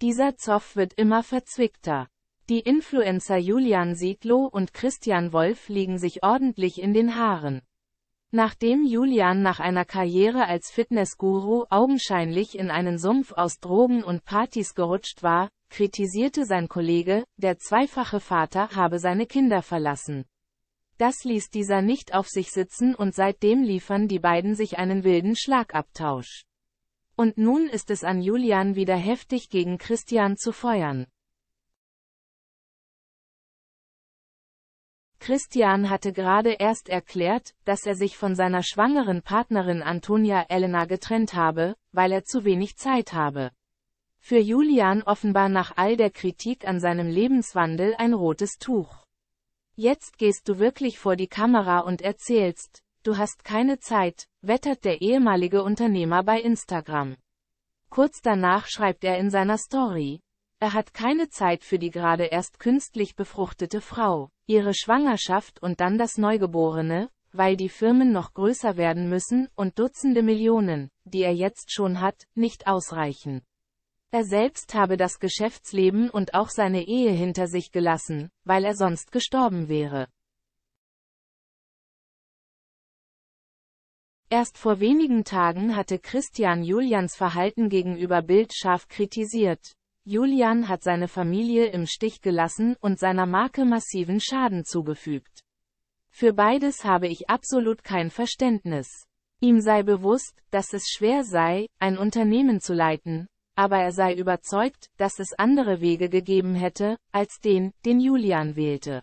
Dieser Zoff wird immer verzwickter. Die Influencer Julian Siedlow und Christian Wolf liegen sich ordentlich in den Haaren. Nachdem Julian nach einer Karriere als Fitnessguru augenscheinlich in einen Sumpf aus Drogen und Partys gerutscht war, kritisierte sein Kollege, der zweifache Vater habe seine Kinder verlassen. Das ließ dieser nicht auf sich sitzen und seitdem liefern die beiden sich einen wilden Schlagabtausch. Und nun ist es an Julian wieder heftig gegen Christian zu feuern. Christian hatte gerade erst erklärt, dass er sich von seiner schwangeren Partnerin Antonia Elena getrennt habe, weil er zu wenig Zeit habe. Für Julian offenbar nach all der Kritik an seinem Lebenswandel ein rotes Tuch. Jetzt gehst du wirklich vor die Kamera und erzählst, Du hast keine Zeit, wettert der ehemalige Unternehmer bei Instagram. Kurz danach schreibt er in seiner Story. Er hat keine Zeit für die gerade erst künstlich befruchtete Frau, ihre Schwangerschaft und dann das Neugeborene, weil die Firmen noch größer werden müssen und Dutzende Millionen, die er jetzt schon hat, nicht ausreichen. Er selbst habe das Geschäftsleben und auch seine Ehe hinter sich gelassen, weil er sonst gestorben wäre. Erst vor wenigen Tagen hatte Christian Julians Verhalten gegenüber Bild scharf kritisiert. Julian hat seine Familie im Stich gelassen und seiner Marke massiven Schaden zugefügt. Für beides habe ich absolut kein Verständnis. Ihm sei bewusst, dass es schwer sei, ein Unternehmen zu leiten, aber er sei überzeugt, dass es andere Wege gegeben hätte, als den, den Julian wählte.